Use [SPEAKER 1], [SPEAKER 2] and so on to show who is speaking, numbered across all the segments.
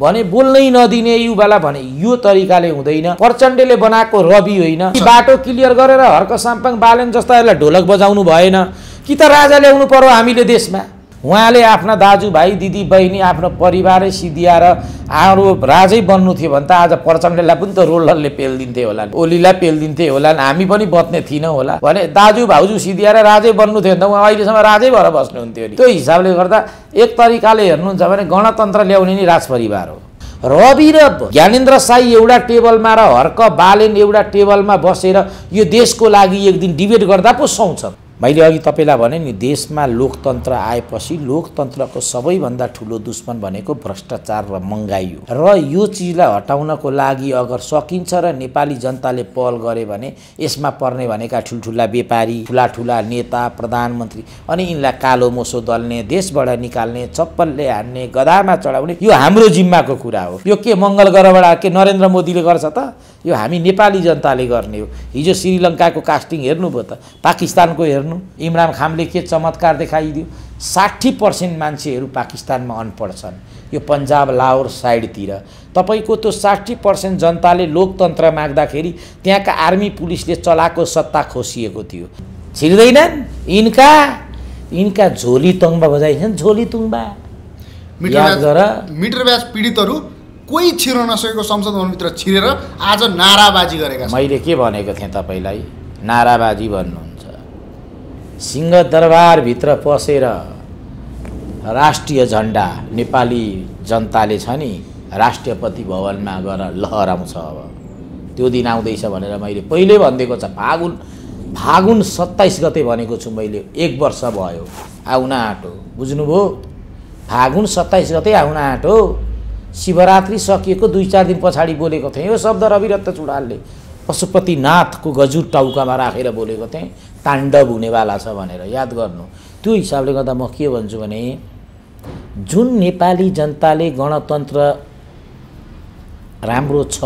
[SPEAKER 1] भने बोल्नै नदिने युवालाई भने यो तरिकाले हुँदैन प्रचण्डले बनाएको रवि होइन बाटो क्लियर गरेर हर्क साम्पाङ बालेन जस्ताहरूलाई ढोलक बजाउनु भएन कि त राजा ल्याउनु पर्यो हामीले देशमा उहाँले आफ्ना दाजुभाइ दिदीबहिनी आफ्नो परिवारै सिद्धिएर आरो राजै बन्नु थियो भने त आज प्रचण्डलाई पनि त रोलरले पेलिदिन्थे होला ओलीलाई पेलिदिन्थे होला हामी पनि बच्ने थिएनौँ होला भने दाजु भाउजू सिद्धिएर राजै बन्नु थियो भने त उहाँ अहिलेसम्म राजै भएर बस्नुहुन्थ्यो नि त्यो हिसाबले गर्दा एक तरिकाले हेर्नुहुन्छ भने गणतन्त्र ल्याउने नि राजपरिवार हो रवि र ज्ञानेन्द्र साई एउटा टेबलमा र हर्क बालेन एउटा टेबलमा बसेर यो देशको लागि एक दिन डिबेट गर्दा पो सुहाउँछन् मैले अघि तपाईँलाई भने नि देशमा लोकतन्त्र आएपछि लोकतन्त्रको सबैभन्दा ठुलो दुश्मन भनेको भ्रष्टाचार र महँगाइ हो र यो चिजलाई हटाउनको लागि अगर सकिन्छ र नेपाली जनताले पहल गरे भने यसमा पर्ने भनेका ठुल्ठुला व्यापारी ठुला ठुला नेता प्रधानमन्त्री अनि यिनलाई कालो मोसो दल्ने देशबाट निकाल्ने चप्पलले हान्ने गदामा चढाउने यो हाम्रो जिम्माको कुरा हो यो के मङ्गल ग्रहबाट के नरेन्द्र मोदीले गर्छ त यो हामी नेपाली जनताले गर्ने हो हिजो श्रीलङ्काको कास्टिङ हेर्नुभयो त पाकिस्तानको हेर्नु हेर्नु इमरान खानले के चमत्कार देखाइदियो साठी पर्सेन्ट मान्छेहरू पाकिस्तानमा अनपढ छन् यो पन्जाब लाहोर साइडतिर तपाईँको त्यो साठी पर्सेन्ट जनताले लोकतन्त्र माग्दाखेरि त्यहाँका आर्मी पुलिसले चलाएको सत्ता खोसिएको थियो छिर्दैनन् यिनका यिनका झोली तङ्बा बजाइन्छन् झोली तुङ्बा
[SPEAKER 2] मिटर ब्याज पीडितहरू कोही छिर्न नसकेको संसद भवनभित्र छिरेर आज नाराबाजी गरेका
[SPEAKER 1] मैले के भनेको थिएँ तपाईँलाई नाराबाजी भन्नु सिंहदरबारभित्र पसेर राष्ट्रिय झन्डा नेपाली जनताले छ नि राष्ट्रपति भवनमा गएर लहराउँछ अब त्यो दिन आउँदैछ भनेर मैले पहिल्यै भनिदिएको छ फागुन फागुन सत्ताइस गते भनेको छु मैले एक वर्ष भयो आउन आँटो बुझ्नुभयो फागुन सत्ताइस गते आउन आँटो शिवरात्रि सकिएको दुई चार दिन पछाडि बोलेको थिएँ यो शब्द रविरत्त चुडालले पशुपतिनाथको गजुर टाउकामा राखेर बोलेको थिएँ ताण्डव हुनेवाला छ भनेर याद गर्नु त्यो हिसाबले गर्दा म के भन्छु भने जुन नेपाली जनताले गणतन्त्र राम्रो छ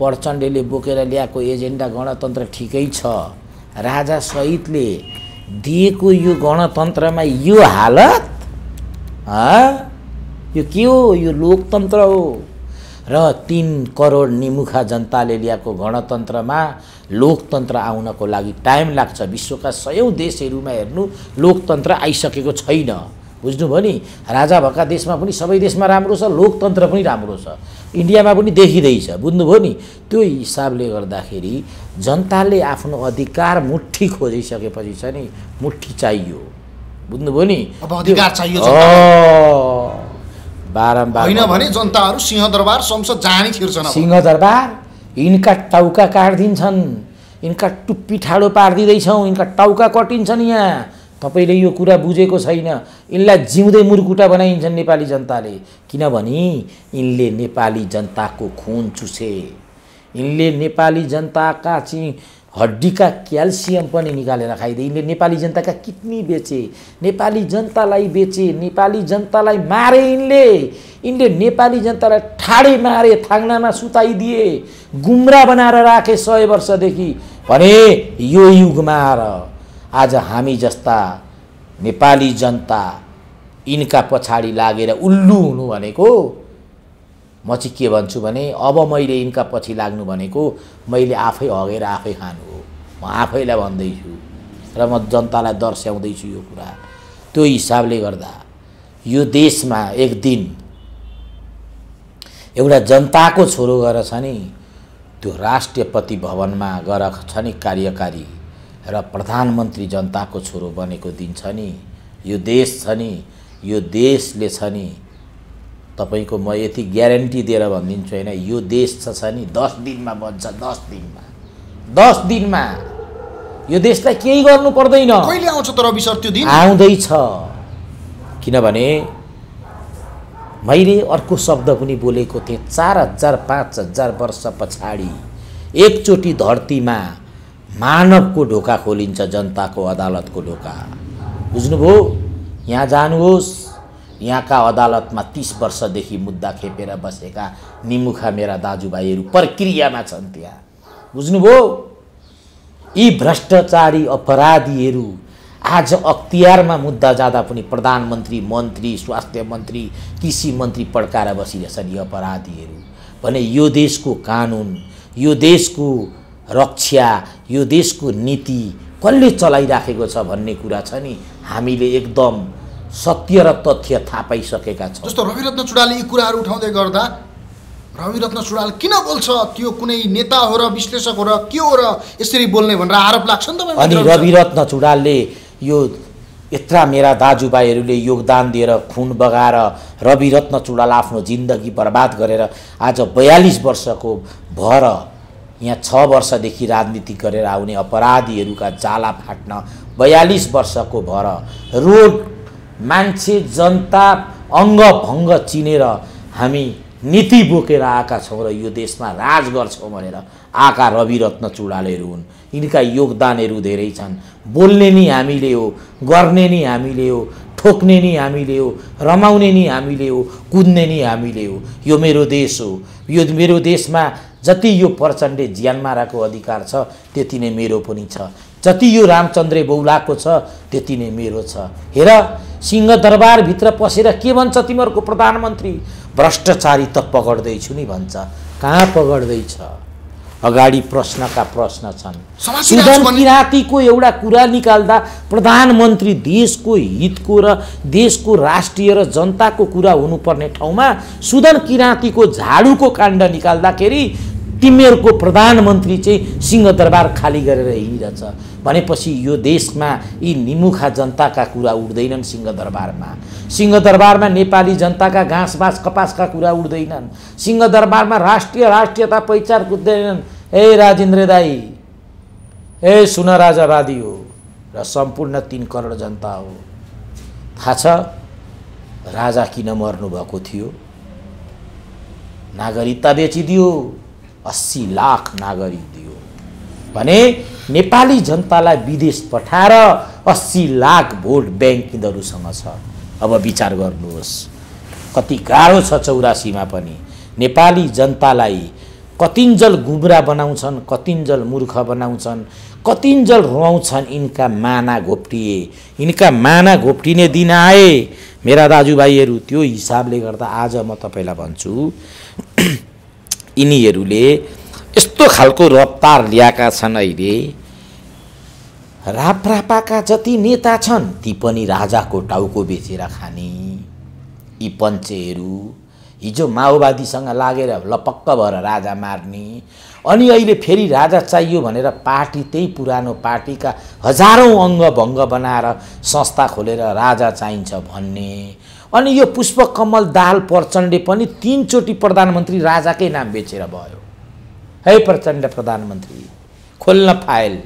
[SPEAKER 1] प्रचण्डले बोकेर ल्याएको एजेन्डा गणतन्त्र ठिकै छ राजा सहितले दिएको यो गणतन्त्रमा यो हालत आ? यो के हो यो लोकतन्त्र हो र तिन करोड निमुखा जनताले ल्याएको गणतन्त्रमा लोकतन्त्र आउनको लागि टाइम लाग्छ विश्वका सयौँ देशहरूमा हेर्नु लोकतन्त्र आइसकेको छैन बुझ्नुभयो नि राजा भएका देशमा पनि सबै देशमा राम्रो छ लोकतन्त्र पनि राम्रो छ इन्डियामा पनि देखिँदैछ बुझ्नुभयो नि त्यो हिसाबले गर्दाखेरि जनताले आफ्नो अधिकार मुठी खोजिसकेपछि छ नि मुठी चाहियो बुझ्नुभयो
[SPEAKER 2] नि अधिकार चाहियो
[SPEAKER 1] बारम्बार होइन भने
[SPEAKER 2] जनताहरू सिंहदरबार संसद जानै छिर्छन् सिंहदरबार यिनका टाउका
[SPEAKER 1] काटिदिन्छन् यिनका टुप्पी ठाडो पारिदिँदैछौँ यिनका टाउका कटिन्छन् यहाँ तपाईँले यो कुरा बुझेको छैन यिनलाई जिउँदै मुरकुटा बनाइन्छन् नेपाली जनताले किनभने यिनले नेपाली जनताको खुन चुसे यिनले नेपाली जनताका चाहिँ हड्डीका क्याल्सियम पनि निकालेर खाइदिए यिनले नेपाली जनताका किडनी बेचे नेपाली जनतालाई बेचे नेपाली जनतालाई मारे यिनले यिनले नेपाली जनतालाई ठाडे मारे थाङ्नामा सुताइदिए गुम्रा बनाएर राखे सय वर्षदेखि भने यो युगमा आएर आज हामी जस्ता नेपाली जनता यिनका पछाडि लागेर उल्लु हुनु भनेको म चाहिँ के भन्छु भने अब मैले यिनका पछि लाग्नु भनेको मैले आफै हगेर आफै खानु हो म आफैलाई भन्दैछु र म जनतालाई दर्शाउँदैछु यो कुरा त्यो हिसाबले गर्दा यो देशमा एक दिन एउटा जनताको छोरो गएर छ नि त्यो राष्ट्रपति भवनमा गएर छ नि कार्यकारी र प्रधानमन्त्री जनताको छोरो बनेको दिन छ नि यो देश छ नि यो देशले छ नि तपाईँको म यति ग्यारेन्टी दिएर भनिदिन्छु होइन यो देश छ नि दस दिनमा बन्छ दस दिनमा दस दिनमा यो देशलाई केही गर्नु पर्दैन कहिले
[SPEAKER 2] आउँछ तर त्यो दिन
[SPEAKER 1] आउँदैछ किनभने मैले अर्को शब्द पनि बोलेको थिएँ चार हजार पाँच हजार वर्ष पछाडि एकचोटि धरतीमा मानवको ढोका खोलिन्छ जनताको अदालतको ढोका बुझ्नुभयो यहाँ जानुहोस् यहाँका अदालतमा तिस वर्षदेखि मुद्दा खेपेर बसेका निमुखा मेरा दाजुभाइहरू प्रक्रियामा छन् त्यहाँ बुझ्नुभयो यी भ्रष्टाचारी अपराधीहरू आज अख्तियारमा मुद्दा जाँदा पनि प्रधानमन्त्री मन्त्री स्वास्थ्य मन्त्री कृषि मन्त्री पड्काएर बसिरहेछन् यी अपराधीहरू भने यो देशको कानुन यो देशको रक्षा यो देशको नीति कसले चलाइराखेको छ भन्ने कुरा छ नि हामीले एकदम सत्य र तथ्य थाहा पाइसकेका छौँ जस्तो
[SPEAKER 2] रविरत्न चुडालले यी कुराहरू उठाउँदै गर्दा रविरत्न चुडाल किन बोल्छ त्यो कुनै नेता हो र विश्लेषक हो र के हो र यसरी बोल्ने भनेर आरोप लाग्छ नि त अनि
[SPEAKER 1] रविरत्न चुडालले यो यत्र मेरा दाजुभाइहरूले योगदान दिएर खुन बगाएर रविरत्न चुडाल आफ्नो जिन्दगी बर्बाद गरेर आज बयालिस वर्षको भर यहाँ छ वर्षदेखि राजनीति गरेर आउने अपराधीहरूका जाला फाट्न बयालिस वर्षको भर रोड मान्छे जनता अङ्गभङ्ग चिनेर हामी नीति बोकेर आएका छौँ र यो देशमा राज गर्छौँ भनेर आएका रविरत्न चुडालेहरू हुन् यिनका योगदानहरू धेरै छन् बोल्ने नि हामीले हो गर्ने नि हामीले हो ठोक्ने नि हामीले हो रमाउने नि हामीले हो कुद्ने नि हामीले हो यो मेरो देश हो यो मेरो देशमा जति यो प्रचण्डे माराको अधिकार छ त्यति नै मेरो पनि छ जति यो रामचन्द्रे बौलाको छ त्यति नै मेरो छ हेर सिंहदरबारभित्र पसेर के भन्छ तिमीहरूको प्रधानमन्त्री भ्रष्टाचारी त पगड्दैछु नि भन्छ कहाँ पगड्दैछ अगाडि प्रश्नका प्रश्न छन् सुदन किरातीको एउटा कुरा निकाल्दा प्रधानमन्त्री देशको हितको र देशको राष्ट्रिय र जनताको कुरा हुनुपर्ने ठाउँमा सुदन किराँतीको झाडुको काण्ड निकाल्दाखेरि तिमीहरूको प्रधानमन्त्री चाहिँ सिंहदरबार खाली गरेर हिँडिरहेछ भनेपछि यो देशमा यी निमुखा जनताका कुरा उठ्दैनन् सिंहदरबारमा सिंहदरबारमा नेपाली जनताका घाँस बाँस कपासका कुरा उठ्दैनन् सिंहदरबारमा राष्ट्रिय राष्ट्रियता पहिचान कुद्दैनन् ए राजेन्द्र दाई ए सुन राजावादी हो र सम्पूर्ण तिन करोड जनता हो थाहा छ राजा किन मर्नुभएको थियो नागरिकता बेचिदियो अस्सी लाख नागरिक दियो भने नेपाली जनतालाई विदेश पठाएर अस्सी लाख भोट ब्याङ्क यिनीहरूसँग छ अब विचार गर्नुहोस् कति गाह्रो छ चौरासीमा पनि नेपाली जनतालाई कतिन्जल गुम्रा बनाउँछन् कतिन्जल मूर्ख बनाउँछन् कतिन्जल रुवाउँछन् यिनका माना घोप्टिए यिनका माना घोप्टिने दिन आए मेरा दाजुभाइहरू त्यो हिसाबले गर्दा आज म तपाईँलाई भन्छु यिनीहरूले यस्तो खालको रफ्तार ल्याएका छन् अहिले राप्रापाका जति नेता छन् ती पनि राजाको टाउको बेचेर खाने यी पञ्चेहरू हिजो माओवादीसँग लागेर लपक्क भएर राजा मार्ने अनि अहिले फेरि राजा चाहियो भनेर पार्टी त्यही पुरानो पार्टीका हजारौँ अङ्गभङ्ग बनाएर संस्था खोलेर राजा चाहिन्छ भन्ने अनि यो पुष्पकमल दाल प्रचण्डले पनि तिनचोटि प्रधानमन्त्री राजाकै नाम बेचेर भयो है प्रचण्ड प्रधानमन्त्री खोल्न फाइल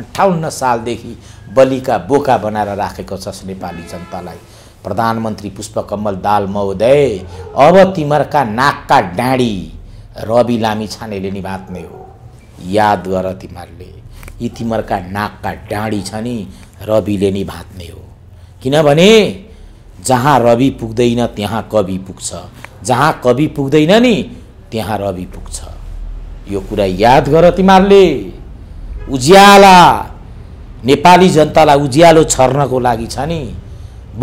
[SPEAKER 1] अन्ठाउन्न सालदेखि बलिका बोका बनाएर राखेको छ नेपाली जनतालाई प्रधानमन्त्री पुष्पकमल दाल महोदय अब तिमरका नाकका डाँडी रवि लामी छानेले निभात्ने हो याद गर तिमीहरूले यी तिमीहरूका नाकका डाँडी छ नि रविले नि भाँच्ने हो किनभने जहाँ रवि पुग्दैन त्यहाँ कवि पुग्छ जहाँ कवि पुग्दैन नि त्यहाँ रवि पुग्छ यो कुरा याद गर तिमीहरूले उज्याला नेपाली जनतालाई उज्यालो छर्नको लागि छ नि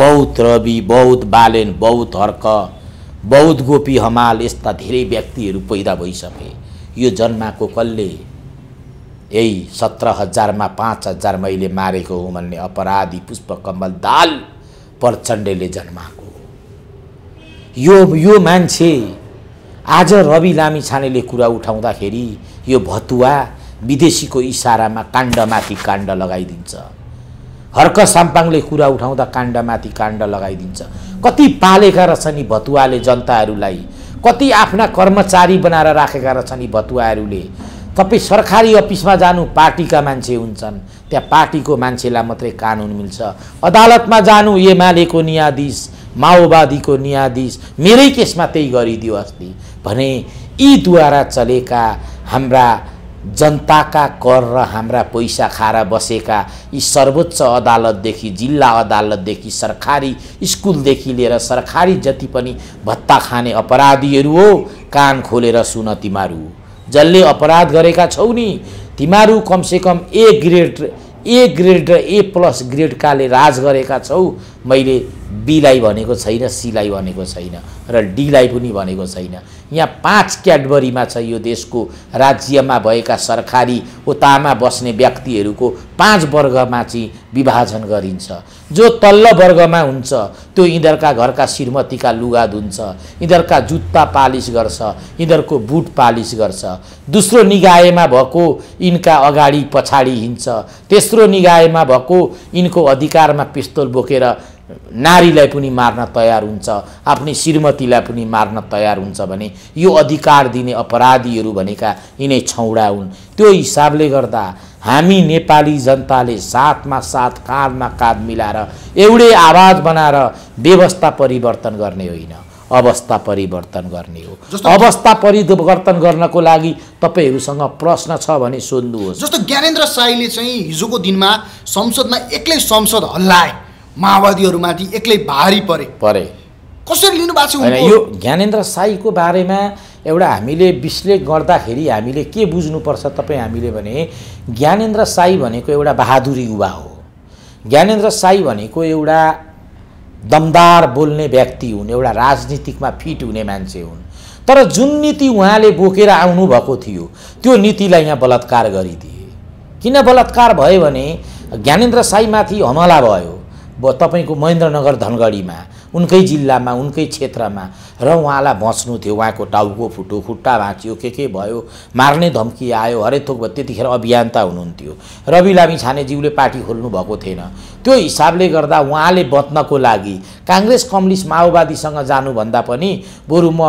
[SPEAKER 1] बहुत रवि बहुत बालेन बहुत हर्क बहुत गोपी हमाल यस्ता धेरै व्यक्तिहरू पैदा भइसके यो जन्माको कसले यही सत्र हजारमा पाँच हजार मैले मारेको हो भन्ने अपराधी पुष्पकमल दाल प्रचण्डले जन्माएको यो यो मान्छे आज रवि लामिछानेले कुरा उठाउँदाखेरि यो भतुवा विदेशीको इसारामा काण्डमाथि काण्ड लगाइदिन्छ हर्क साम्पाङले कुरा उठाउँदा काण्डमाथि काण्ड लगाइदिन्छ कति पालेका रहेछन् यी भतुवाले जनताहरूलाई कति आफ्ना कर्मचारी बनाएर राखेका रहेछन् यी भतुवाहरूले तपाईँ सरकारी अफिसमा जानु पार्टीका मान्छे हुन्छन् त्यहाँ पार्टीको मान्छेलाई मात्रै कानुन मिल्छ अदालतमा जानु एमालेको न्यायाधीश माओवादीको न्यायाधीश मेरै केसमा त्यही गरिदियो अस्ति भने यीद्वारा चलेका हाम्रा जनताका कर र हाम्रा पैसा खाएर बसेका यी सर्वोच्च अदालतदेखि जिल्ला अदालतदेखि सरकारी स्कुलदेखि लिएर सरकारी जति पनि भत्ता खाने अपराधीहरू हो कान खोलेर सुनतिमारू हो जसले अपराध गरेका छौ नि तिमीहरू कमसेकम ए ग्रेड ए ग्रेड र ए प्लस ग्रेडकाले राज गरेका छौ मैले बीलाई भनेको छैन सीलाई भनेको छैन र डीलाई पनि भनेको छैन यहाँ पाँच क्याडबरीमा छ यो देशको राज्यमा भएका सरकारी ओतामा बस्ने व्यक्तिहरूको पाँच वर्गमा चाहिँ विभाजन गरिन्छ जो तल्लो वर्गमा हुन्छ त्यो यिनीहरूका घरका श्रीमतीका लुगा धुन्छ यिनीहरूका जुत्ता पालिस गर्छ यिनीहरूको बुट पालिस गर्छ दोस्रो निकायमा भएको यिनका अगाडि पछाडि हिँड्छ तेस्रो निकायमा भएको यिनको अधिकारमा पिस्तोल बोकेर नारीलाई पनि मार्न तयार हुन्छ आफ्नै श्रीमतीलाई पनि मार्न तयार हुन्छ भने यो अधिकार दिने अपराधीहरू भनेका यिनै छौडा हुन् त्यो हिसाबले गर्दा हामी नेपाली जनताले साथमा साथ काँधमा काँध मिलाएर एउटै आवाज बनाएर व्यवस्था परिवर्तन गर्ने होइन अवस्था परिवर्तन गर्ने
[SPEAKER 2] हो अवस्था
[SPEAKER 1] परिवर्तन गर्नको लागि तपाईँहरूसँग प्रश्न छ भने सोध्नुहोस्
[SPEAKER 2] जस्तो ज्ञानेन्द्र साईले चाहिँ हिजोको दिनमा संसदमा एक्लै संसद हल्लाए माओवादीहरूमाथि एक्लै भारी परे परे कसरी लिनु भएको छ यो
[SPEAKER 1] ज्ञानेन्द्र साईको बारेमा एउटा हामीले विश्लेष गर्दाखेरि हामीले के बुझ्नुपर्छ तपाईँ हामीले भने ज्ञानेन्द्र साई भनेको एउटा बहादुरी युवा हो ज्ञानेन्द्र साई भनेको एउटा दमदार बोल्ने व्यक्ति हुन् एउटा राजनीतिकमा फिट हुने मान्छे हुन् तर जुन नीति उहाँले बोकेर आउनुभएको थियो त्यो नीतिलाई यहाँ बलात्कार गरिदिए किन बलात्कार भयो भने ज्ञानेन्द्र साईमाथि हमला भयो तपाईँको महेन्द्रनगर धनगढीमा उनकै जिल्लामा उनकै क्षेत्रमा र उहाँलाई बस्नु थियो उहाँको टाउको फुटो खुट्टा भाँचियो के के भयो मार्ने धम्की आयो हरे थोक त्यतिखेर अभियन्ता हुनुहुन्थ्यो रवि लामी छानेज्यूले पार्टी खोल्नु भएको थिएन त्यो हिसाबले गर्दा उहाँले बच्नको लागि काङ्ग्रेस कम्युनिस्ट माओवादीसँग जानुभन्दा पनि बरु म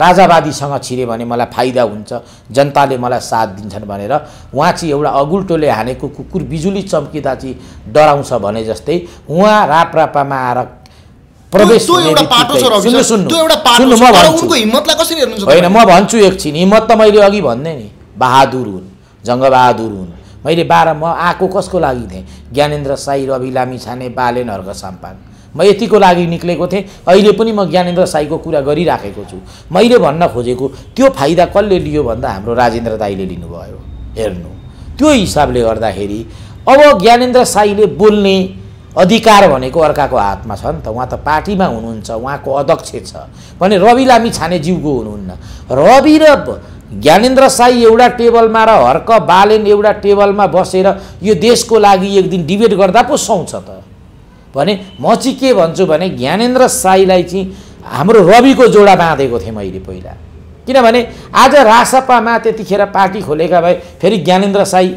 [SPEAKER 1] राजावादीसँग छिरे भने मलाई फाइदा हुन्छ जनताले मलाई साथ दिन्छन् भनेर उहाँ चाहिँ एउटा अगुल्टोले हानेको कुकुर बिजुली चम्किँदा चाहिँ डराउँछ भने जस्तै उहाँ राप्रापामा आएर
[SPEAKER 2] प्रवेश होइन म भन्छु
[SPEAKER 1] एकछिन हिम्मत त मैले अघि भन्ने नि बहादुर हुन् जङ्गबहादुर हुन् मैले बाह्र म आएको कसको लागि थिएँ ज्ञानेन्द्र साई रवि लामी छाने बालेन हर्क साम्पाङ म यतिको लागि निक्लेको थिएँ अहिले पनि म ज्ञानेन्द्र साईको कुरा गरिराखेको छु मैले भन्न खोजेको त्यो फाइदा कसले लियो भन्दा हाम्रो राजेन्द्र दाईले लिनुभयो हेर्नु त्यो हिसाबले गर्दाखेरि अब ज्ञानेन्द्र साईले बोल्ने अधिकार भनेको अर्काको हातमा छ नि त उहाँ त पार्टीमा हुनुहुन्छ उहाँको अध्यक्ष छ भने रवि लामी छाने हुनुहुन्न रवि र ज्ञानेन्द्र साई एउटा टेबलमा र हर्क बालेन एउटा टेबलमा बसेर यो देशको लागि एक दिन डिबेट गर्दा पो सुहाउँछ त भने म चाहिँ के भन्छु भने ज्ञानेन्द्र साईलाई चाहिँ हाम्रो रविको जोडा बाँधेको थिएँ मैले पहिला किनभने आज रासपामा त्यतिखेर पार्टी खोलेका भए फेरि ज्ञानेन्द्र साई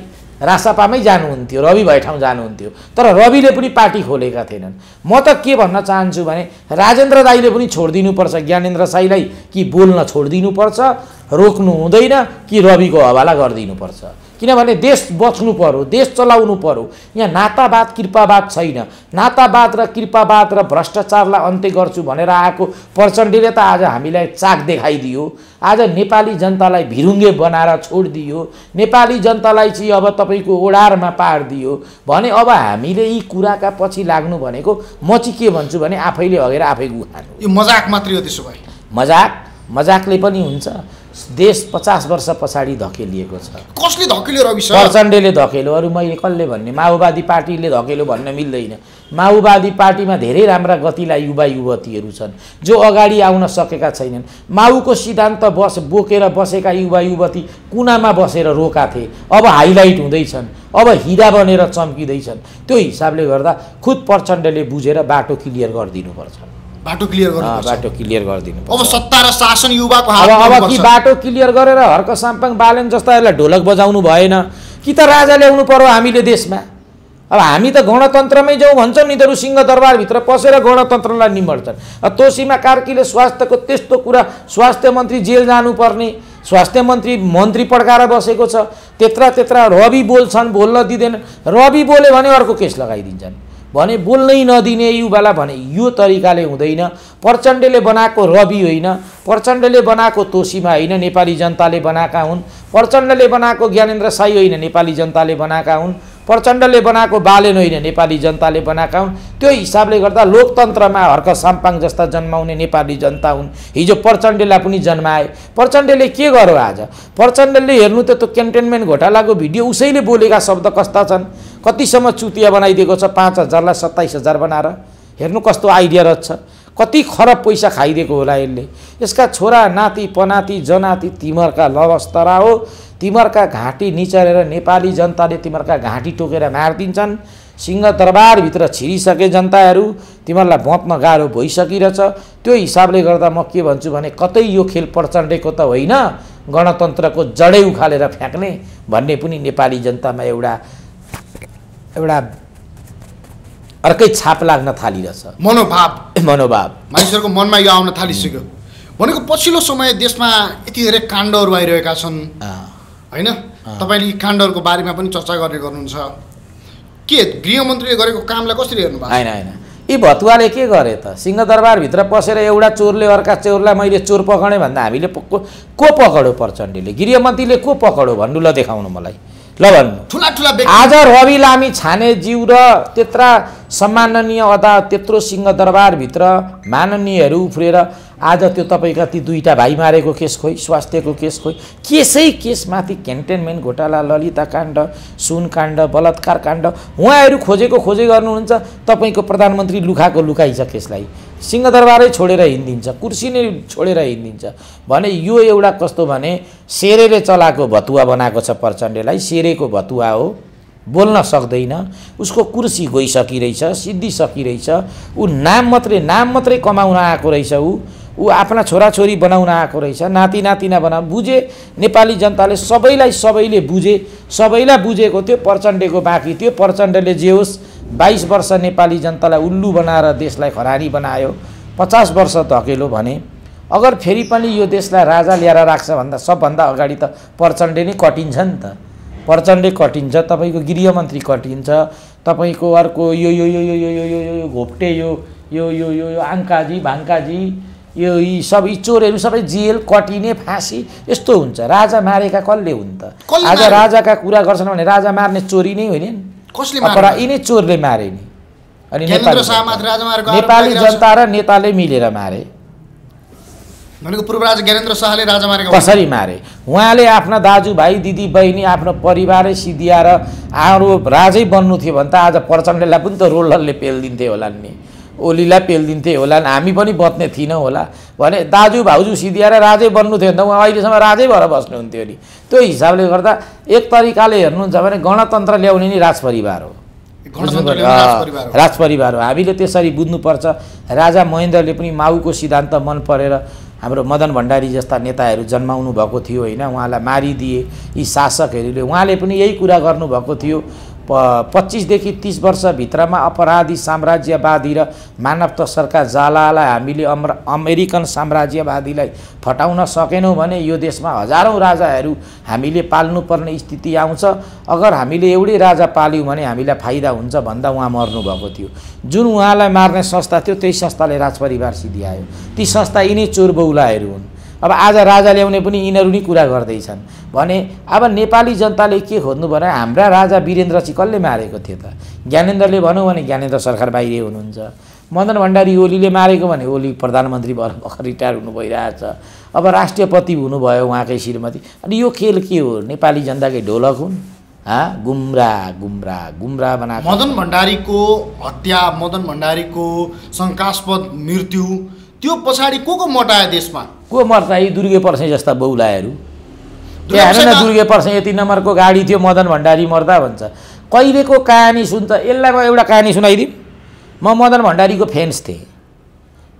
[SPEAKER 1] रासपामै जानुहुन्थ्यो रवि भए ठाउँ जानुहुन्थ्यो तर रविले पनि पार्टी खोलेका थिएनन् म त के भन्न चाहन्छु भने राजेन्द्र दाईले पनि छोडिदिनुपर्छ ज्ञानेन्द्र साईलाई कि बोल्न छोडिदिनुपर्छ रोक्नु हुँदैन कि रविको हवाला गरिदिनुपर्छ किनभने देश बच्नु पऱ्यो देश चलाउनु पऱ्यो यहाँ नातावाद कृपावाद छैन नातावाद र कृपावाद र भ्रष्टाचारलाई अन्त्य गर्छु भनेर आएको प्रचण्डले त आज हामीलाई चाक देखाइदियो आज नेपाली जनतालाई भिरुङ्गे बनाएर छोडिदियो नेपाली जनतालाई चाहिँ अब तपाईँको ओडारमा पारिदियो भने अब हामीले यी कुराका पछि लाग्नु भनेको म चाहिँ के भन्छु भने आफैले हगेर आफै खानु
[SPEAKER 2] यो मजाक मात्रै हो त्यसो भए मजाक
[SPEAKER 1] मजाकले पनि हुन्छ देश पचास वर्ष पछाडि धकेलिएको छ
[SPEAKER 2] कसले धकेल्यो रवि प्रचण्डले
[SPEAKER 1] धकेल्यो अरू मैले कसले भन्ने माओवादी पार्टीले धकेल्यो भन्न मिल्दैन माओवादी पार्टीमा धेरै राम्रा गतिला युवा युवतीहरू छन् जो अगाडि आउन सकेका छैनन् माउको सिद्धान्त बस बोकेर बसेका युवा युवती कुनामा बसेर रोका थिए अब हाइलाइट हुँदैछन् अब हिरा बनेर चम्किँदैछन् त्यो हिसाबले गर्दा खुद प्रचण्डले बुझेर बाटो क्लियर गरिदिनुपर्छ
[SPEAKER 2] बाटो क्लियर बाटो
[SPEAKER 1] क्लियर गरिदिनु
[SPEAKER 2] अब सत्ता शासन युवाको अब अब कि बाटो
[SPEAKER 1] क्लियर गरेर हर्क साम्पाङ बालेन जस्ताहरूलाई ढोलक बजाउनु भएन कि त राजा ल्याउनु पर्यो हामीले देशमा अब हामी त गणतन्त्रमै जाउँ भन्छौँ नि त सिंह दरबारभित्र पसेर गणतन्त्रलाई निमर्छन् तोसीमा कार्कीले स्वास्थ्यको त्यस्तो कुरा स्वास्थ्य मन्त्री जेल जानुपर्ने स्वास्थ्य मन्त्री मन्त्री पड्काएर बसेको छ त्यत्र त्यत्रा रवि बोल्छन् बोल्न दिँदैनन् रवि बोल्यो भने अर्को केस लगाइदिन्छन् भने बोल्नै नदिने युवालाई भने यो तरिकाले हुँदैन प्रचण्डले बनाएको रवि होइन प्रचण्डले बनाएको तोसीमा होइन नेपाली जनताले बनाएका हुन् प्रचण्डले बनाएको ज्ञानेन्द्र साई होइन नेपाली जनताले बनाएका हुन् प्रचण्डले बनाएको बालेन होइन नेपाली जनताले बनाएका हुन् त्यो हिसाबले गर्दा लोकतन्त्रमा हर्क साम्पाङ जस्ता जन्माउने नेपाली जनता हुन् हिजो प्रचण्डलाई पनि जन्माए प्रचण्डले के गर्यो आज प्रचण्डले हेर्नु त त्यो क्यान्टेनमेन्ट घोटालाको भिडियो उसैले बोलेका शब्द कस्ता छन् कतिसम्म चुतिया बनाइदिएको छ पाँच हजारलाई सत्ताइस हजार बनाएर हेर्नु कस्तो आइडिया रहेछ कति खरब पैसा खाइदिएको होला यसले यसका छोरा नाति पनाति जनाति तिमीहरूका लवस्तरा हो तिमीहरूका घाँटी निचरेर नेपाली जनताले तिमीहरूका घाँटी टोकेर मारिदिन्छन् सिंहदरबारभित्र छिरिसके जनताहरू तिमीहरूलाई भोँतमा गाह्रो भइसकिरहेछ त्यो हिसाबले गर्दा म के भन्छु भने कतै यो खेल प्रचण्डेको त होइन गणतन्त्रको जडै उखालेर फ्याँक्ने भन्ने पनि नेपाली जनतामा एउटा एउटा अर्कै छाप लाग्न थालिरहेछ मनोभाव मनोभाव
[SPEAKER 2] मानिसहरूको मनमा यो आउन थालिसक्यो भनेको पछिल्लो समय देशमा यति धेरै काण्डहरू आइरहेका छन् होइन तपाईँले यी काण्डहरूको बारेमा पनि चर्चा गर्ने गर्नुहुन्छ के गृहमन्त्रीले गरेको कामलाई कसरी हेर्नु भएको होइन
[SPEAKER 1] होइन यी भतुवाले के गरे त सिंहदरबारभित्र पसेर एउटा चोरले अर्का चोरलाई मैले चोर पक्रेँ भन्दा हामीले को पकड्यो प्रचण्डले गृहमन्त्रीले को पकडो भन्नु ल देखाउनु मलाई ल
[SPEAKER 2] भन्नु आज रवि लामी
[SPEAKER 1] छानेज्यू र त्यत्रा सम्माननीय अदा त्यत्रो सिंहदरबारभित्र माननीयहरू उफ्रेर आज त्यो तपाईँका ती दुईवटा भाइ मारेको केस खोइ स्वास्थ्यको केस खोइ केसै केसमाथि क्यान्टेनमेन्ट घोटाला ललिता काण्ड सुन काण्ड बलात्कार काण्ड उहाँहरू खोजेको खोजे गर्नुहुन्छ तपाईँको प्रधानमन्त्री लुखाको छ केसलाई सिंहदरबारै छोडेर हिँडिदिन्छ कुर्सी नै छोडेर हिँडिदिन्छ भने यो एउटा कस्तो भने सेरेले चलाएको भतुवा बनाएको छ प्रचण्डलाई सेरेको भतुवा हो बोल्न सक्दैन उसको कुर्सी गइसकिरहेछ सिद्धिसकिरहेछ ऊ नाम मात्रै नाम मात्रै कमाउन आएको रहेछ ऊ ऊ आफ्ना छोराछोरी बनाउन आएको रहेछ नाति नातिना बना बुझे नेपाली जनताले सबैलाई सबैले बुझे सबैलाई बुझेको त्यो प्रचण्डको बाँकी त्यो प्रचण्डले जे होस् बाइस वर्ष नेपाली जनतालाई उल्लु बनाएर देशलाई खरानी बनायो पचास वर्ष धकेलो भने अगर फेरि पनि यो देशलाई राजा ल्याएर राख्छ भन्दा सबभन्दा अगाडि त प्रचण्ड नै कटिन्छ नि त प्रचण्डै कटिन्छ तपाईँको गृहमन्त्री कटिन्छ तपाईँको अर्को यो यो यो यो यो यो यो घोप्टे यो यो यो यो आङ्काजी भाङ्काजी यो यी सब यी चोरहरू सबै जेल कटिने फाँसी यस्तो हुन्छ राजा मारेका कसले हुन् त आज राजाका कुरा गर्छन् भने राजा मार्ने चोरी नै होइन
[SPEAKER 2] कसले नै यिनै
[SPEAKER 1] चोरले मारे नि अनि
[SPEAKER 2] नेपाली जनता
[SPEAKER 1] र नेताले मिलेर मारे
[SPEAKER 2] भनेको पूर्व राजा ज्ञानेन्द्र शाहले राजा मारे कसरी
[SPEAKER 1] मारे उहाँले आफ्ना दाजुभाइ दिदी बहिनी आफ्नो परिवारै सिद्धिएर आरोप राजै बन्नु थियो भने त आज प्रचण्डलाई पनि त रोलरले पेलिदिन्थे होला नि ओलीलाई पेलिदिन्थे होला हामी पनि बत्ने थिएनौँ होला भने दाजु भाउजू सिधिएर राजै बन्नु थियो नि त उहाँ अहिलेसम्म राजै भएर बस्नुहुन्थ्यो नि त्यो हिसाबले गर्दा एक तरिकाले हेर्नुहुन्छ भने गणतन्त्र ल्याउने नि राजपरिवार हो राजपरिवार हो हामीले त्यसरी बुझ्नुपर्छ राजा महेन्द्रले पनि माउको सिद्धान्त मन परेर हाम्रो मदन भण्डारी जस्ता नेताहरू जन्माउनु भएको थियो होइन उहाँलाई मारिदिए यी शासकहरूले उहाँले पनि यही कुरा गर्नुभएको थियो प पच्चिसदेखि तिस वर्षभित्रमा अपराधी साम्राज्यवादी र मानव तस्करका जालालाई हामीले अम्र अमेरिकन साम्राज्यवादीलाई फटाउन सकेनौँ भने यो देशमा हजारौँ राजाहरू हामीले पाल्नुपर्ने स्थिति आउँछ अगर हामीले एउटै राजा पाल्यौँ भने हामीलाई फाइदा हुन्छ भन्दा उहाँ मर्नुभएको थियो जुन उहाँलाई मार्ने संस्था थियो त्यही संस्थाले राजपरिवार आयो ती संस्था यिनै चोर बहुलाहरू हुन् अब आज राजा ल्याउने पनि यिनीहरू नै कुरा गर्दैछन् भने अब नेपाली जनताले के खोज्नु भने हाम्रा राजा वीरेन्द्र चाहिँ कसले मारेको थियो त ज्ञानेन्द्रले भनौँ भने ज्ञानेन्द्र सरकार बाहिर हुनुहुन्छ मदन भण्डारी ओलीले मारेको भने ओली प्रधानमन्त्री भएर भर्खर रिटायर हुनु भइरहेछ अब राष्ट्रपति हुनुभयो उहाँकै श्रीमती अनि यो खेल के हो नेपाली जनताकै ढोलक हुन् हा गुम्रा गुम्रा गुम्रा बना मदन
[SPEAKER 2] भण्डारीको हत्या मदन भण्डारीको शङ्कास्पद मृत्यु त्यो पछाडि को को मटायो देशमा को मर्ता
[SPEAKER 1] यी दुर्गे पर्से जस्ता बौलाहरू त्यहाँ दुर्गे पर्से यति नम्बरको गाडी थियो मदन भण्डारी मर्दा भन्छ कहिलेको कहानी सुन्छ यसलाई म एउटा कहानी सुनाइदिउँ म मदन भण्डारीको फ्यान्स थिएँ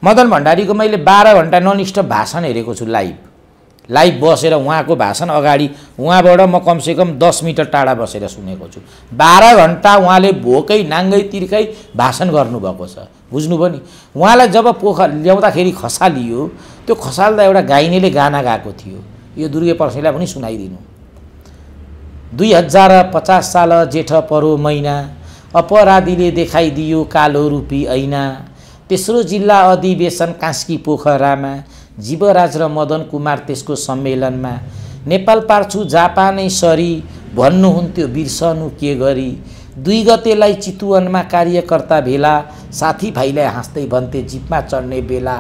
[SPEAKER 1] मदन भण्डारीको मैले बाह्र घन्टा नन स्टप भाषण हेरेको छु लाइभ लाइभ बसेर उहाँको भाषण अगाडि उहाँबाट म कमसेकम दस मिटर टाढा बसेर सुनेको छु बाह्र घन्टा उहाँले भोकै नाङ्गै तिर्खै भाषण गर्नुभएको छ बुझ्नुभयो नि उहाँलाई जब पोखर ल्याउँदाखेरि खसालियो त्यो खसाल्दा एउटा गाइनेले गाना गाएको थियो यो दुर्गे पर्सेलाई पनि सुनाइदिनु दुई हजार पचास साल जेठ परो महिना अपराधीले देखाइदियो कालो रूपी ऐना तेस्रो जिल्ला अधिवेशन कास्की पोखरामा जीवराज र मदन कुमार त्यसको सम्मेलनमा नेपाल पार्छु जापानै सरी भन्नुहुन्थ्यो बिर्सनु के गरी दुई गतेलाई चितुवनमा कार्यकर्ता भेला साथीभाइलाई हाँस्दै भन्थे जिपमा चढ्ने बेला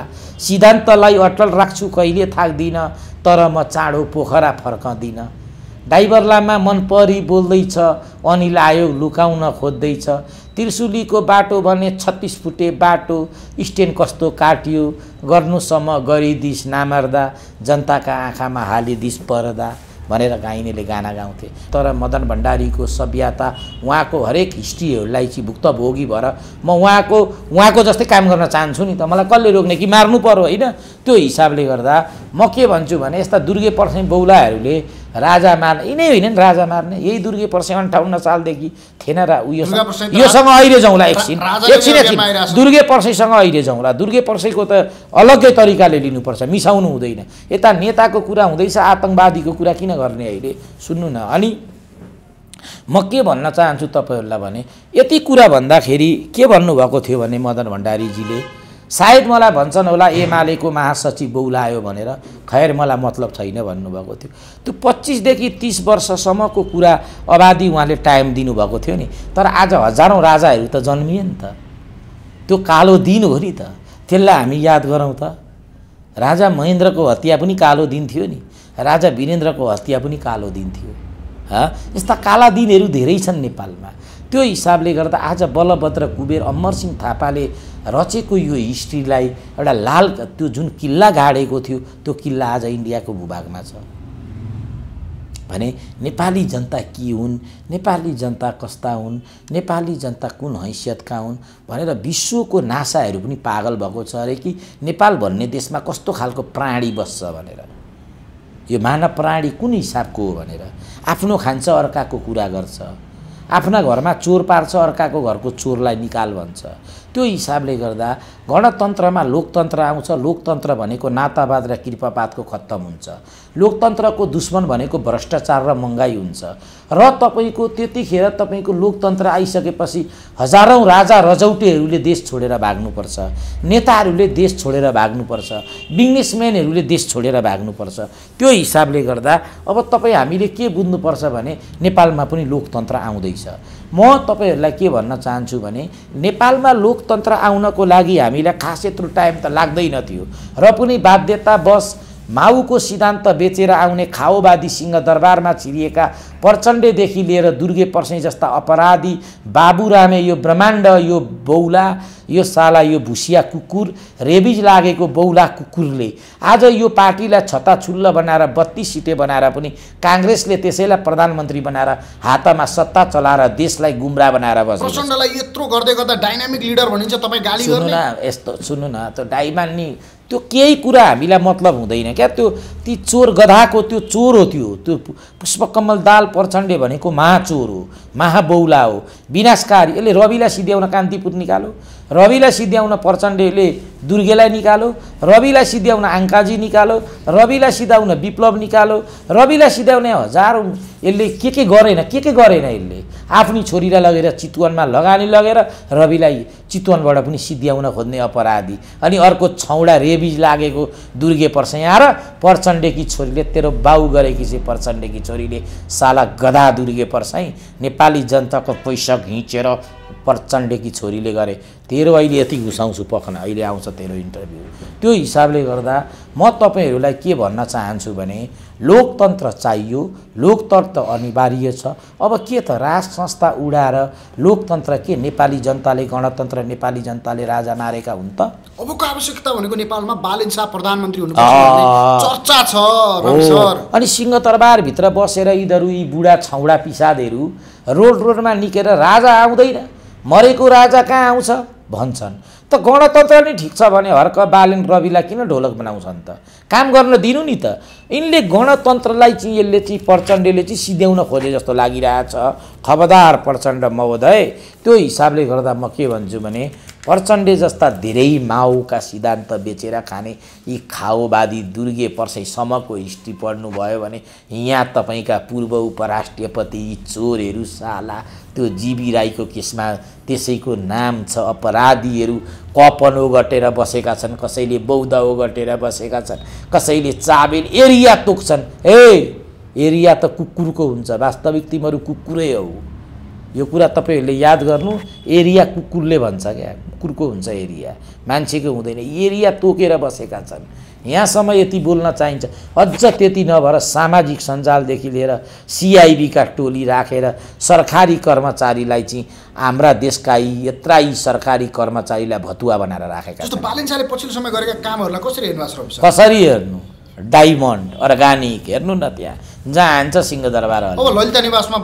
[SPEAKER 1] सिद्धान्तलाई अटल राख्छु कहिले थाक्दिनँ तर म चाँडो पोखरा फर्काउँदिनँ ड्राइभर लामा मन परी बोल्दैछ अनिल आयोग लुकाउन खोज्दैछ त्रिशुलीको बाटो भने छत्तिस फुटे बाटो स्ट्यान्ड कस्तो काटियो गर्नुसम्म गरिदिस नामर्दा जनताका आँखामा हालिदिस पर्दा भनेर गाइनेले गाना गाउँथे तर मदन भण्डारीको सभ्यता उहाँको हरेक हिस्ट्रीहरूलाई चाहिँ भुक्तभोगी भएर म उहाँको उहाँको जस्तै काम गर्न चाहन्छु नि त मलाई कसले रोक्ने कि मार्नु पर्यो होइन त्यो हिसाबले गर्दा म के भन्छु भने यस्ता दुर्गे पर्से बौलाहरूले राजा मार्ने यिनै होइन नि राजा मार्ने यही दुर्गे पर्से अन्ठाउन्न सालदेखि थिएन र ऊ योसँग अहिले जाउँला एकछिन एकछिन एकछिन दुर्गे पर्सेसँग अहिले जाउँला दुर्गे पर्सैको त अलग्गै तरिकाले लिनुपर्छ मिसाउनु हुँदैन यता नेताको कुरा हुँदैछ आतङ्कवादीको कुरा किन गर्ने अहिले सुन्नु न अनि म के भन्न चाहन्छु तपाईँहरूलाई भने यति कुरा भन्दाखेरि के भन्नुभएको थियो भने मदन भण्डारीजीले सायद मलाई भन्छन् होला एमालेको महासचिव बौलायो भनेर खैर मलाई मतलब छैन भन्नुभएको थियो त्यो पच्चिसदेखि तिस वर्षसम्मको कुरा अवादी उहाँले टाइम दिनुभएको थियो नि तर आज हजारौँ राजाहरू त जन्मिए नि त त्यो कालो दिन हो नि त त्यसलाई हामी याद गरौँ त राजा महेन्द्रको हत्या पनि कालो दिन थियो नि राजा वीरेन्द्रको हत्या पनि कालो दिन थियो यस्ता काला दिनहरू धेरै छन् नेपालमा त्यो हिसाबले गर्दा आज बलभद्र कुबेर अमरसिंह थापाले रचेको यो हिस्ट्रीलाई एउटा लाल त्यो जुन किल्ला गाडेको थियो त्यो किल्ला आज इन्डियाको भूभागमा छ भने नेपाली जनता के हुन् नेपाली जनता कस्ता हुन् नेपाली जनता कुन हैसियतका हुन् भनेर विश्वको नासाहरू पनि पागल भएको छ अरे कि नेपाल भन्ने देशमा कस्तो खालको प्राणी बस्छ भनेर यो मानव प्राणी कुन हिसाबको हो भनेर आफ्नो खान्छ अर्काको कुरा गर्छ आफ्ना घरमा चोर पार्छ अर्काको घरको चोरलाई निकाल भन्छ त्यो हिसाबले गर्दा गणतन्त्रमा लोकतन्त्र आउँछ लोकतन्त्र भनेको नातावाद र कृपापातको खत्तम हुन्छ लोकतन्त्रको दुश्मन भनेको भ्रष्टाचार र महँगाई हुन्छ र तपाईँको त्यतिखेर तपाईँको लोकतन्त्र आइसकेपछि हजारौँ राजा रजौटेहरूले देश छोडेर भाग्नुपर्छ नेताहरूले देश छोडेर भाग्नुपर्छ बिजनेसम्यानहरूले देश छोडेर भाग्नुपर्छ त्यो हिसाबले गर्दा अब तपाईँ हामीले के बुझ्नुपर्छ भने नेपालमा पनि लोकतन्त्र आउँदैछ म तपाईँहरूलाई के भन्न चाहन्छु भने नेपालमा लोकतन्त्र आउनको लागि हामीलाई खासै यत्रो टाइम त लाग्दैन थियो र पनि बाध्यता बस माउको सिद्धान्त बेचेर आउने खाओवादी सिंह दरबारमा छिरिएका प्रचण्डेदेखि लिएर दुर्गे पर्से जस्ता अपराधी बाबुरामे यो ब्रह्माण्ड यो बौला यो साला यो भुसिया कुकुर रेबिज लागेको बौला कुकुरले आज यो पार्टीलाई छताछुल्ल बनाएर बत्तीस सिटे बनाएर पनि काङ्ग्रेसले त्यसैलाई प्रधानमन्त्री बनाएर हातमा सत्ता चलाएर देशलाई गुम्रा बनाएर बस्छ
[SPEAKER 2] यत्रो गर्दै गर्दा डाइनामिक लिडर भनिन्छ तपाईँ गाली
[SPEAKER 1] यस्तो सुन्नु न त्यो डाइमान्नी त्यो केही कुरा हामीलाई मतलब हुँदैन क्या त्यो ती चोर गधाको त्यो चोर हो त्यो त्यो पुष्पकमल दाल प्रचण्डे भनेको महाचोर हो महाबौला हो विनाशकारी यसले रविलाई सिध्याउन कान्तिपुर निकालो रविलाई सिध्याउन प्रचण्डले दुर्गेलाई निकालो रविलाई सिद्ध्याउन आङ्काजी निकालो रविलाई सिधाउन विप्लव निकालो रविलाई सिद्ध्याउने हजारौँ यसले के के गरेन के के गरेन यसले आफ्नो छोरीलाई लगेर चितवनमा लगानी लगेर रविलाई चितवनबाट पनि सिद्ध्याउन खोज्ने अपराधी अनि अर्को छौडा रेबिज लागेको दुर्गे पर्सैया र प्रचण्डेकी छोरीले तेरो बाउ गरेकी चाहिँ प्रचण्डेकी छोरीले साला गदा दुर्गे पर्साई नेपाली जनताको पैसा घिचेर प्रचण्डेकी छोरीले गरे तेरो अहिले यति घुसाउँछु पखन अहिले आउँछ तेरो इन्टरभ्यू त्यो हिसाबले गर्दा म तपाईँहरूलाई के भन्न चाहन्छु भने लोकतन्त्र चाहियो लोकतन्त्र अनिवार्य छ अब के त राज संस्था उडाएर रा, लोकतन्त्र के नेपाली जनताले गणतन्त्र नेपाली जनताले राजा मारेका हुन् त
[SPEAKER 2] अबको आवश्यकता भनेको नेपालमा बालिन शाह प्रधानमन्त्री हुनु चर्चा छ
[SPEAKER 1] अनि सिंहदरबारभित्र बसेर यिनीहरू यी बुढा छौडा पिसादहरू रोड रोडमा निकेर राजा आउँदैन मरेको राजा कहाँ आउँछ भन्छन् त गणतन्त्र नै ठिक छ भने हर्क बालन रविलाई किन ढोलक बनाउँछन् त काम गर्न दिनु नि त यिनले गणतन्त्रलाई चाहिँ यसले चाहिँ प्रचण्डले चाहिँ सिध्याउन खोजे जस्तो लागिरहेछ खबदार प्रचण्ड महोदय त्यो हिसाबले गर्दा म के भन्छु भने प्रचण्डे जस्ता धेरै माउका सिद्धान्त बेचेर खाने यी खाओवादी दुर्गे पर्सैसम्मको हिस्ट्री पढ्नुभयो भने यहाँ तपाईँका पूर्व उपराष्ट्रपति चोरहरू साला त्यो जीवी राईको केसमा त्यसैको नाम छ अपराधीहरू कपन ओगटेर बसेका छन् कसैले बौद्ध ओगटेर बसेका छन् कसैले चाबेल एरिया तोक्छन् ए एरिया त कुकुरको हुन्छ वास्तविक तिमीहरू कुकुरै हो यो कुरा तपाईँहरूले याद गर्नु एरिया कुकुरले भन्छ क्या कुकुरको हुन्छ एरिया मान्छेको हुँदैन एरिया तोकेर बसेका छन् यहाँसम्म यति बोल्न चाहिन्छ अझ त्यति नभएर सामाजिक सञ्जालदेखि लिएर सिआइबीका टोली राखेर रा, सरकारी कर्मचारीलाई चाहिँ हाम्रा देशका यी यत्रा यी सरकारी कर्मचारीलाई भतुवा बनाएर राखेका
[SPEAKER 2] छन् पछिल्लो समय गरेका कामहरूलाई कसरी हेर्नु कसरी
[SPEAKER 1] हेर्नु डायमन्ड अर्ग्यानिक हेर्नु न त्यहाँ जहाँ हान्छ सिंहदरबार अब
[SPEAKER 2] ललिता निवासमा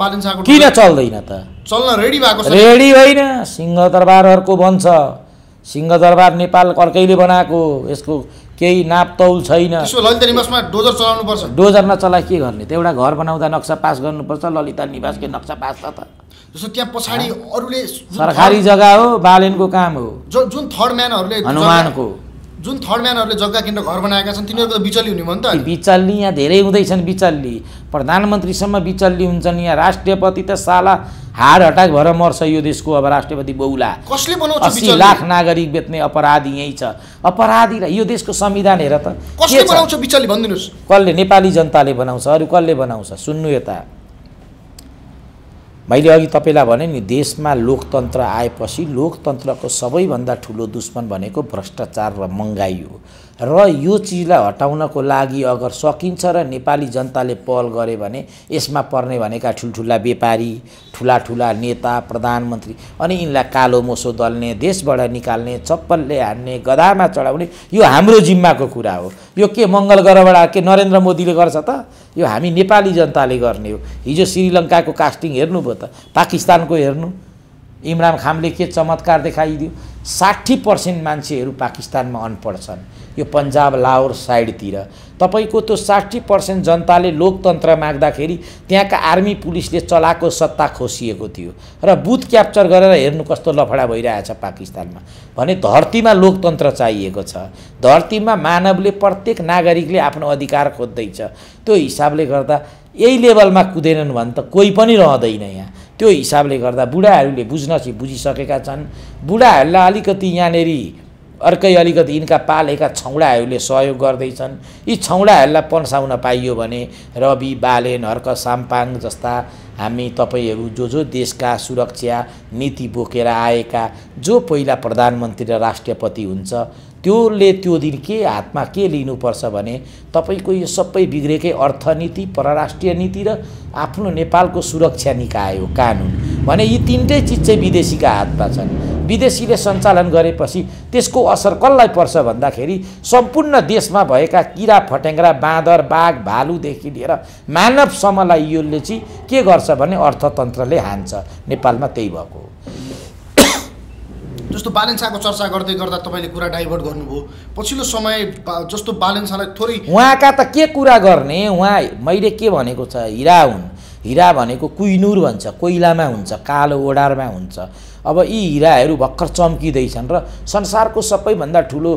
[SPEAKER 2] किन
[SPEAKER 1] चल्दैन त
[SPEAKER 2] चल्न रेडी भएको रेडी होइन
[SPEAKER 1] सिंहदरबारहरूको भन्छ सिंहदरबार नेपाल अर्कैले बनाएको यसको केही नापतौल छैन
[SPEAKER 2] ललिता निवासमा डोजर चलाउनुपर्छ
[SPEAKER 1] डोजर नचलाए के गर्ने त एउटा घर बनाउँदा नक्सा पास गर्नुपर्छ ललिता निवासकै नक्सा पास छ
[SPEAKER 2] त जस्तो त्यहाँ पछाडि अरूले सरकारी जग्गा
[SPEAKER 1] हो बालेनको काम हो
[SPEAKER 2] जुन थर्ड म्यानहरूले हनुमानको जुन थर्ड म्यानहरूले जग्गा किनेर घर बनाएका छन् तिनीहरूको बिचल्ली हुने भयो नि त
[SPEAKER 1] बिचल्ली यहाँ धेरै हुँदैछन् बिचल्ली प्रधानमन्त्रीसम्म बिचल्ली हुन्छन् यहाँ राष्ट्रपति त साला हाड हटाक भएर मर्छ यो देशको अब राष्ट्रपति बौला
[SPEAKER 2] कसले बनाउँछ अस्सी लाख
[SPEAKER 1] नागरिक बेच्ने अपराधी यहीँ छ अपराधी र यो देशको संविधान हेर त कसले बनाउँछ बिचल्ली भनिदिनुहोस् कसले नेपाली जनताले बनाउँछ अरू कसले बनाउँछ सुन्नु यता मैले अघि तपाईँलाई भने नि देशमा लोकतन्त्र आएपछि लोकतन्त्रको सबैभन्दा ठुलो दुश्मन भनेको भ्रष्टाचार र महँगाई हो र यो चिजलाई हटाउनको लागि अगर सकिन्छ र नेपाली जनताले पहल गरे भने यसमा पर्ने भनेका ठुल्ठुला व्यापारी ठुला ठुला नेता प्रधानमन्त्री अनि यिनलाई कालो मोसो दल्ने देशबाट निकाल्ने चप्पलले हान्ने गदामा चढाउने यो हाम्रो जिम्माको कुरा हो यो के मङ्गल ग्रहबाट के नरेन्द्र मोदीले गर्छ त यो हामी नेपाली जनताले गर्ने हो हिजो श्रीलङ्काको कास्टिङ हेर्नुभयो त पाकिस्तानको हेर्नु इमरान खानले के चमत्कार देखाइदियो साठी पर्सेन्ट मान्छेहरू पाकिस्तानमा अनपढ छन् यो पन्जाब लाहोर साइडतिर तपाईँको त्यो साठी पर्सेन्ट जनताले लोकतन्त्र माग्दाखेरि त्यहाँका आर्मी पुलिसले चलाएको सत्ता खोसिएको थियो र बुथ क्याप्चर गरेर हेर्नु कस्तो लफडा भइरहेछ पाकिस्तानमा भने धरतीमा लोकतन्त्र चाहिएको छ धरतीमा मानवले प्रत्येक नागरिकले आफ्नो अधिकार खोज्दैछ त्यो हिसाबले गर्दा यही लेभलमा कुदेनन् भने त कोही पनि रहँदैन यहाँ त्यो हिसाबले गर्दा बुढाहरूले बुझ्न चाहिँ बुझिसकेका छन् बुढाहरूलाई अलिकति यहाँनेरि अर्कै अलिकति यिनका पालेका छौँडाहरूले सहयोग गर्दैछन् यी छौँडाहरूलाई पन्साउन पाइयो भने रवि बालेन हर्क साम्पाङ जस्ता हामी तपाईँहरू जो जो देशका सुरक्षा नीति बोकेर आएका जो पहिला प्रधानमन्त्री र राष्ट्रपति हुन्छ त्योले त्यो दिन के हातमा के लिनुपर्छ भने तपाईँको यो सबै बिग्रेकै अर्थनीति परराष्ट्रिय नीति र आफ्नो नेपालको सुरक्षा निकाय हो कानुन भने यी तिनटै चिज चाहिँ विदेशीका हातमा छन् विदेशीले सञ्चालन गरेपछि त्यसको असर कसलाई पर्छ भन्दाखेरि सम्पूर्ण देशमा भएका किरा फटेङ्ग्रा बाँदर बाघ भालुदेखि लिएर मानवसम्मलाई यसले चाहिँ के गर्छ भने अर्थतन्त्रले हान्छ नेपालमा त्यही भएको हो
[SPEAKER 2] जस्तो बालेन्साको चर्चा गर्दै गर्दा तपाईँले कुरा डाइभर्ट गर्नुभयो पछिल्लो समय जस्तो बालेन्सालाई थोरै
[SPEAKER 1] उहाँका त के कुरा गर्ने उहाँ मैले के भनेको छ हिरा हुन् हिरा भनेको कुइनुर भन्छ कोइलामा हुन्छ कालो ओडारमा हुन्छ अब यी हिराहरू भर्खर चम्किँदैछन् र संसारको सबैभन्दा ठुलो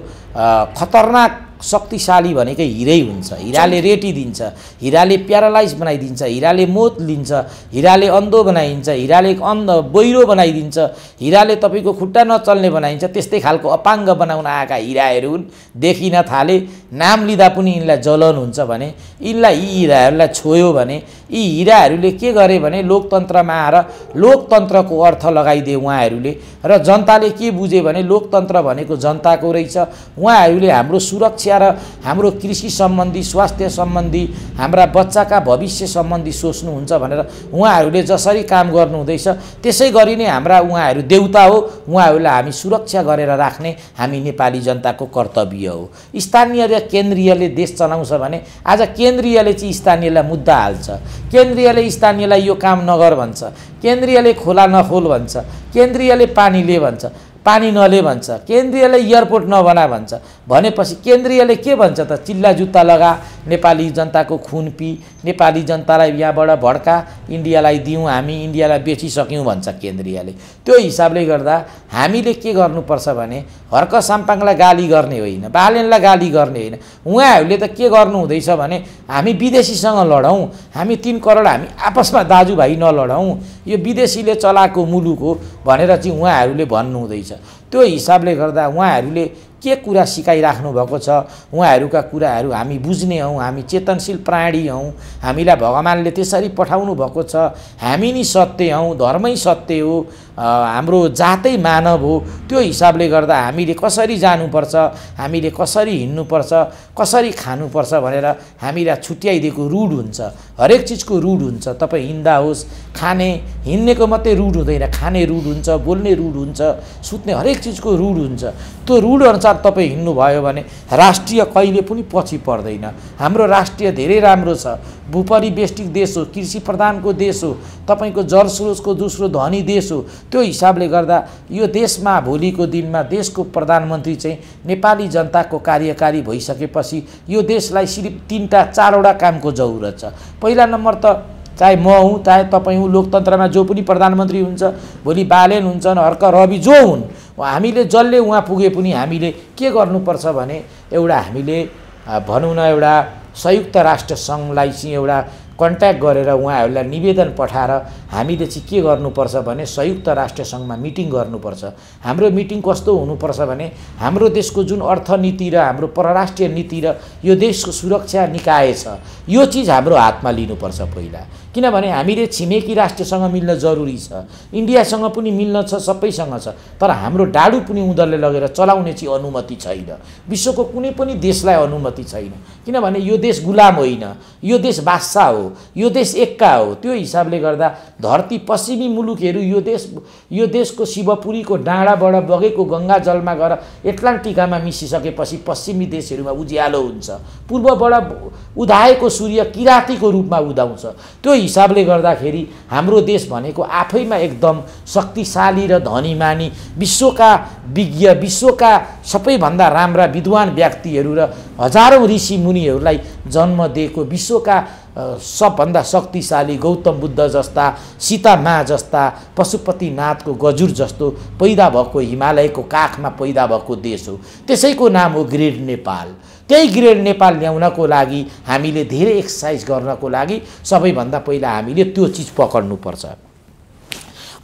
[SPEAKER 1] खतरनाक शक्तिशाली भनेकै हिरै हुन्छ हिराले दिन्छ हिराले प्यारालाइज बनाइदिन्छ हिराले मोत लिन्छ हिराले अन्धो बनाइदिन्छ हिराले अन्ध बहिरो बनाइदिन्छ हिराले तपाईँको खुट्टा नचल्ने बनाइन्छ त्यस्तै खालको अपाङ्ग बनाउन आएका हिराहरू हुन् देखिन थाले नाम लिँदा पनि यिनलाई जलन हुन्छ भने यिनलाई यी हिराहरूलाई छोयो भने यी हिराहरूले के गरे भने लोकतन्त्रमा आएर लोकतन्त्रको अर्थ लगाइदिए उहाँहरूले र जनताले के बुझे भने लोकतन्त्र भनेको जनताको रहेछ उहाँहरूले हाम्रो सुरक्षा शिक्षा र हाम्रो कृषि सम्बन्धी स्वास्थ्य सम्बन्धी हाम्रा बच्चाका भविष्य सम्बन्धी सोच्नुहुन्छ भनेर उहाँहरूले जसरी काम गर्नुहुँदैछ त्यसै गरी नै हाम्रा उहाँहरू देउता हो उहाँहरूलाई हामी सुरक्षा गरेर राख्ने हामी नेपाली जनताको कर्तव्य हो स्थानीय र केन्द्रीयले देश चलाउँछ भने आज केन्द्रीयले चाहिँ स्थानीयलाई मुद्दा हाल्छ केन्द्रीयले स्थानीयलाई यो काम नगर भन्छ केन्द्रीयले खोला नखोल भन्छ केन्द्रीयले पानी ले भन्छ पानी नले भन्छ केन्द्रीयले एयरपोर्ट नबना भन्छ भनेपछि केन्द्रीयले के भन्छ त चिल्ला जुत्ता लगा नेपाली जनताको खुन पी नेपाली जनतालाई यहाँबाट भड्का इन्डियालाई दिउँ हामी इन्डियालाई बेचिसक्यौँ भन्छ केन्द्रीयले त्यो हिसाबले गर्दा हामीले के गर्नुपर्छ भने हर्क साम्पाङलाई गाली गर्ने होइन बालेनलाई गाली गर्ने होइन उहाँहरूले त के गर्नु हुँदैछ भने हामी विदेशीसँग लडौँ हामी तिन करोड हामी आपसमा दाजुभाइ नलडौँ यो विदेशीले चलाएको मुलुक हो भनेर चाहिँ उहाँहरूले भन्नुहुँदैछ त्यो हिसाबले गर्दा उहाँहरूले के कुरा सिकाइराख्नु भएको छ उहाँहरूका कुराहरू हामी बुझ्ने हौँ हामी चेतनशील प्राणी हौँ हामीलाई भगवान्ले त्यसरी पठाउनु भएको छ हामी नि सत्य हौँ धर्मै सत्य हो हाम्रो जातै मानव हो त्यो हिसाबले गर्दा हामीले कसरी जानुपर्छ हामीले कसरी हिँड्नुपर्छ कसरी खानुपर्छ भनेर हामीलाई छुट्याइदिएको रुड हुन्छ हरेक चिजको रुड हुन्छ तपाईँ हिँड्दा होस् खाने हिँड्नेको मात्रै रुड हुँदैन खाने रुड हुन्छ बोल्ने रुड हुन्छ सुत्ने हरेक चिजको रुड हुन्छ त्यो रुड अनुसार तपाईँ हिँड्नुभयो भने राष्ट्रिय कहिले पनि पछि पर्दैन हाम्रो राष्ट्रिय धेरै राम्रो छ भूपरिवेष्टिक देश हो कृषि प्रधानको देश हो तपाईँको जलस्रोतको दोस्रो धनी देश हो त्यो हिसाबले गर्दा यो देशमा भोलिको दिनमा देशको प्रधानमन्त्री चाहिँ नेपाली जनताको कार्यकारी भइसकेपछि यो देशलाई सिर्फ तिनवटा चारवटा कामको जरुरत छ पहिला नम्बर त चाहे म हुँ चाहे तपाईँ हुँ लोकतन्त्रमा जो पनि प्रधानमन्त्री हुन्छ भोलि बालेन हुन्छन् हर्क रवि जो हुन् हामीले जसले उहाँ पुगे पनि हामीले के गर्नुपर्छ भने एउटा हामीले भनौँ न एउटा संयुक्त राष्ट्रसङ्घलाई चाहिँ एउटा कन्ट्याक्ट गरेर उहाँहरूलाई निवेदन पठाएर हामीले चाहिँ के गर्नुपर्छ भने संयुक्त राष्ट्रसङ्घमा मिटिङ गर्नुपर्छ हाम्रो मिटिङ कस्तो हुनुपर्छ भने हाम्रो देशको जुन अर्थनीति र हाम्रो परराष्ट्रिय नीति र यो देशको सुरक्षा निकाय छ यो चिज हाम्रो हातमा लिनुपर्छ पहिला किनभने हामीले छिमेकी राष्ट्रसँग मिल्न जरुरी छ इन्डियासँग पनि मिल्न छ सबैसँग छ तर हाम्रो डाडु पनि उनीहरूले लगेर चलाउने चाहिँ अनुमति छैन विश्वको कुनै पनि देशलाई अनुमति छैन किनभने यो देश गुलाम होइन यो देश बादशाह हो यो देश एक्का हो त्यो हिसाबले गर्दा धरती पश्चिमी मुलुकहरू यो देश यो देशको शिवपुरीको डाँडाबाट बगेको गङ्गा जलमा गएर एटलान्टिकामा मिसिसकेपछि पश्चिमी देशहरूमा उज्यालो हुन्छ पूर्वबाट उदाएको सूर्य किराँतीको रूपमा उदाउँछ त्यो हिसाबले गर्दाखेरि हाम्रो देश भनेको आफैमा एकदम शक्तिशाली र धनी मानी विश्वका विज्ञ विश्वका सबैभन्दा राम्रा विद्वान व्यक्तिहरू र हजारौँ ऋषि मुनिहरूलाई जन्म दिएको विश्वका सबभन्दा शक्तिशाली गौतम बुद्ध जस्ता सीतामा जस्ता पशुपतिनाथको गजुर जस्तो पैदा भएको हिमालयको काखमा पैदा भएको देश हो त्यसैको नाम हो ग्रेट नेपाल त्यही ग्रेड नेपाल ल्याउनको लागि हामीले धेरै एक्सर्साइज गर्नको लागि सबैभन्दा पहिला हामीले त्यो चिज पकड्नुपर्छ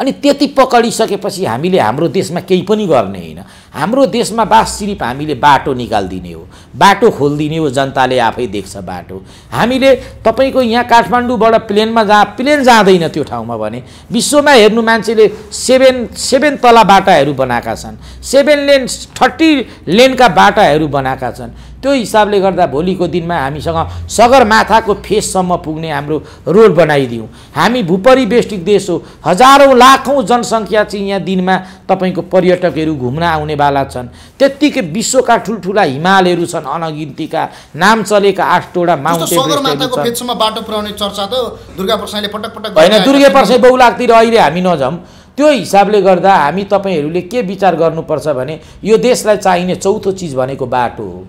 [SPEAKER 1] अनि त्यति पकडिसकेपछि हामीले हाम्रो देशमा केही पनि गर्ने होइन हाम्रो देशमा बास सिर्फ हामीले बाटो निकालिदिने हो बाटो खोलिदिने हो जनताले आफै देख्छ बाटो हामीले तपाईँको यहाँ काठमाडौँबाट प्लेनमा जा प्लेन जाँदैन त्यो ठाउँमा भने विश्वमा हेर्नु मान्छेले सेभेन सेभेन तला बाटाहरू बनाएका छन् सेभेन लेन थर्टी लेनका बाटाहरू बनाएका छन् त्यो हिसाबले गर्दा भोलिको दिनमा हामीसँग सगरमाथाको फेससम्म पुग्ने हाम्रो रोड बनाइदिउँ हामी भूपरिवेष्टिक देश हो हजारौँ लाखौँ जनसङ्ख्या चाहिँ यहाँ दिनमा तपाईँको पर्यटकहरू घुम्न आउनेवाला छन् त्यत्तिकै विश्वका ठुल्ठुला हिमालहरू छन् अनगिन्तीका नाम चलेका आठवटा माउन्टेन
[SPEAKER 2] बाटो चर्चा पटक पटक होइन दुर्गा
[SPEAKER 1] प्रसाई बहुलाकतिर अहिले हामी नजाउँ त्यो हिसाबले गर्दा हामी तपाईँहरूले के विचार गर्नुपर्छ भने यो देशलाई चाहिने चौथो चिज भनेको बाटो हो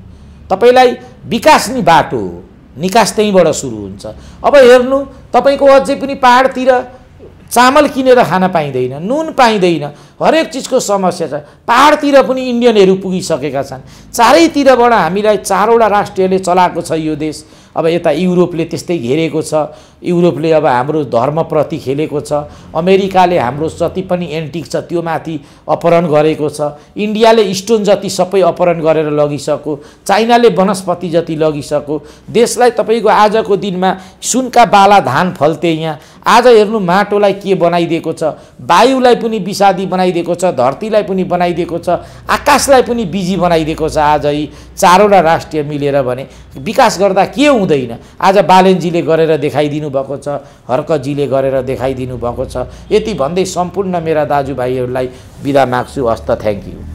[SPEAKER 1] तपाईँलाई विकास नि बाटो हो निकास त्यहीँबाट सुरु हुन्छ अब हेर्नु तपाईँको अझै पनि पाहाडतिर चामल किनेर खान पाइँदैन नुन पाइँदैन हरेक चिजको समस्या छ पाहाडतिर पनि इन्डियनहरू पुगिसकेका छन् चारैतिरबाट हामीलाई चारवटा राष्ट्रियले चलाएको छ यो देश अब यता युरोपले त्यस्तै घेरेको छ युरोपले अब हाम्रो धर्मप्रति खेलेको छ अमेरिकाले हाम्रो जति पनि एन्टिक छ त्यो माथि अपहरण गरेको छ इन्डियाले स्टोन जति सबै अपहरण गरेर लगिसक्यो चाइनाले वनस्पति जति लगिसक्यो देशलाई तपाईँको आजको दिनमा सुनका बाला धान फल्थे यहाँ आज हेर्नु माटोलाई के बनाइदिएको छ वायुलाई पनि विषादी बनाइदिएको छ धरतीलाई पनि बनाइदिएको छ आकाशलाई पनि बिजी बनाइदिएको छ आज यी चारवटा राष्ट्रिय मिलेर भने विकास गर्दा के हुँदैन आज बालेनजीले गरेर देखाइदिनु भएको छ हर्कजीले गरेर देखाइदिनु भएको छ यति भन्दै सम्पूर्ण मेरा दाजुभाइहरूलाई बिदा माग्छु हस्त थ्याङ्क यू